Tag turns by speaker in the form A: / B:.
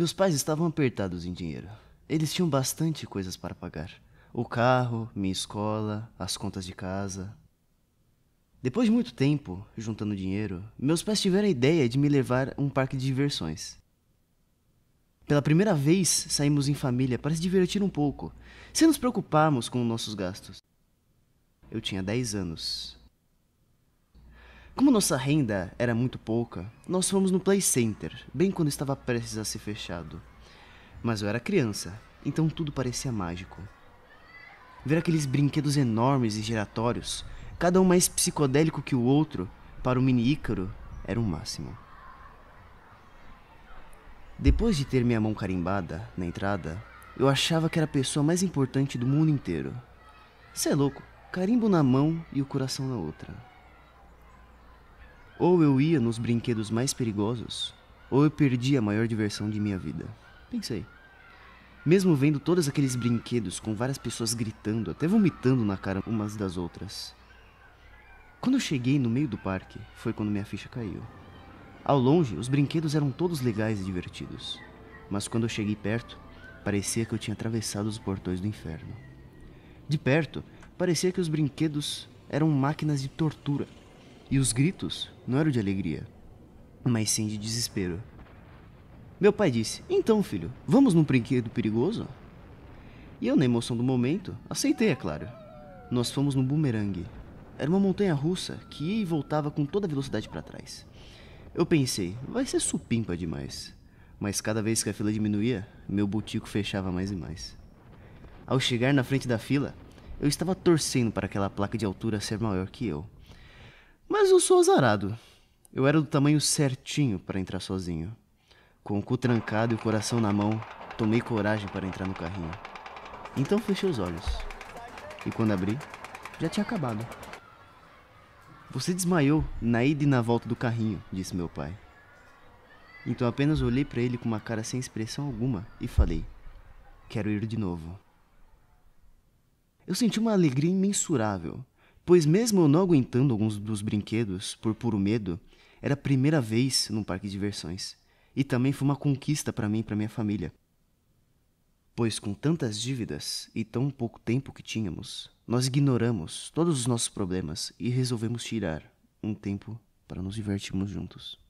A: Meus pais estavam apertados em dinheiro. Eles tinham bastante coisas para pagar: o carro, minha escola, as contas de casa. Depois de muito tempo juntando dinheiro, meus pais tiveram a ideia de me levar a um parque de diversões. Pela primeira vez, saímos em família para se divertir um pouco, sem nos preocuparmos com nossos gastos. Eu tinha 10 anos como nossa renda era muito pouca, nós fomos no Play Center, bem quando estava prestes a ser fechado. Mas eu era criança, então tudo parecia mágico. Ver aqueles brinquedos enormes e giratórios, cada um mais psicodélico que o outro, para o mini Ícaro, era o máximo. Depois de ter minha mão carimbada na entrada, eu achava que era a pessoa mais importante do mundo inteiro. Cê é louco, carimbo na mão e o coração na outra. Ou eu ia nos brinquedos mais perigosos, ou eu perdia a maior diversão de minha vida. Pensei. Mesmo vendo todos aqueles brinquedos com várias pessoas gritando, até vomitando na cara umas das outras. Quando eu cheguei no meio do parque, foi quando minha ficha caiu. Ao longe, os brinquedos eram todos legais e divertidos, mas quando eu cheguei perto, parecia que eu tinha atravessado os portões do inferno. De perto, parecia que os brinquedos eram máquinas de tortura e os gritos não eram de alegria, mas sim de desespero. Meu pai disse: Então, filho, vamos num brinquedo perigoso? E eu, na emoção do momento, aceitei, é claro. Nós fomos no bumerangue. Era uma montanha russa que ia e voltava com toda a velocidade para trás. Eu pensei, vai ser supimpa demais. Mas cada vez que a fila diminuía, meu botico fechava mais e mais. Ao chegar na frente da fila, eu estava torcendo para aquela placa de altura ser maior que eu. Mas eu sou azarado. Eu era do tamanho certinho para entrar sozinho. Com o cu trancado e o coração na mão, tomei coragem para entrar no carrinho. Então fechei os olhos. E quando abri, já tinha acabado. Você desmaiou na ida e na volta do carrinho, disse meu pai. Então apenas olhei para ele com uma cara sem expressão alguma e falei: Quero ir de novo. Eu senti uma alegria imensurável pois mesmo eu não aguentando alguns dos brinquedos por puro medo, era a primeira vez num parque de diversões e também foi uma conquista para mim e para minha família. Pois com tantas dívidas e tão pouco tempo que tínhamos, nós ignoramos todos os nossos problemas e resolvemos tirar um tempo para nos divertirmos juntos.